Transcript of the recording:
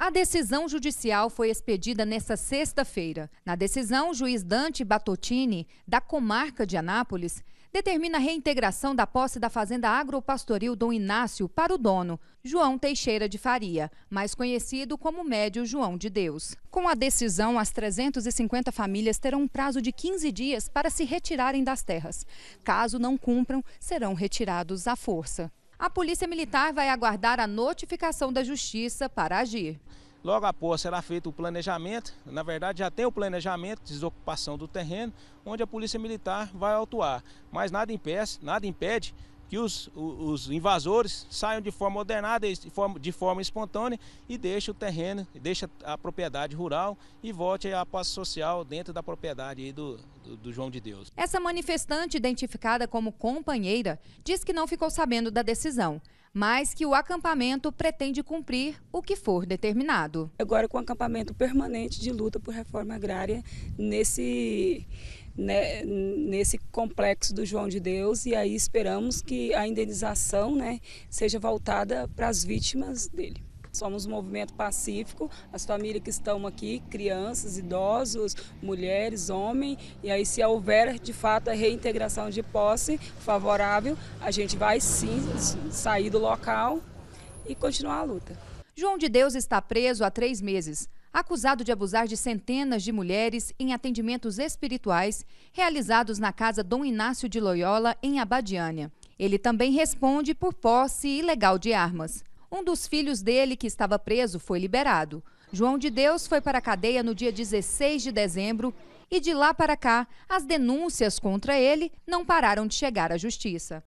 A decisão judicial foi expedida nesta sexta-feira. Na decisão, o juiz Dante Batotini, da comarca de Anápolis, determina a reintegração da posse da fazenda agropastoril Dom Inácio para o dono, João Teixeira de Faria, mais conhecido como Médio João de Deus. Com a decisão, as 350 famílias terão um prazo de 15 dias para se retirarem das terras. Caso não cumpram, serão retirados à força. A Polícia Militar vai aguardar a notificação da Justiça para agir. Logo após será feito o planejamento, na verdade já tem o planejamento de desocupação do terreno, onde a Polícia Militar vai autuar. Mas nada impede, nada impede que os, os invasores saiam de forma ordenada, de forma, de forma espontânea e deixe o terreno, deixe a propriedade rural e volte à paz social dentro da propriedade do, do, do João de Deus. Essa manifestante, identificada como companheira, diz que não ficou sabendo da decisão, mas que o acampamento pretende cumprir o que for determinado. Agora com o acampamento permanente de luta por reforma agrária nesse né, nesse complexo do João de Deus e aí esperamos que a indenização né, seja voltada para as vítimas dele. Somos um movimento pacífico, as famílias que estão aqui, crianças, idosos, mulheres, homens, e aí se houver de fato a reintegração de posse favorável, a gente vai sim sair do local e continuar a luta. João de Deus está preso há três meses acusado de abusar de centenas de mulheres em atendimentos espirituais realizados na casa Dom Inácio de Loyola, em Abadiânia. Ele também responde por posse ilegal de armas. Um dos filhos dele, que estava preso, foi liberado. João de Deus foi para a cadeia no dia 16 de dezembro e de lá para cá, as denúncias contra ele não pararam de chegar à justiça.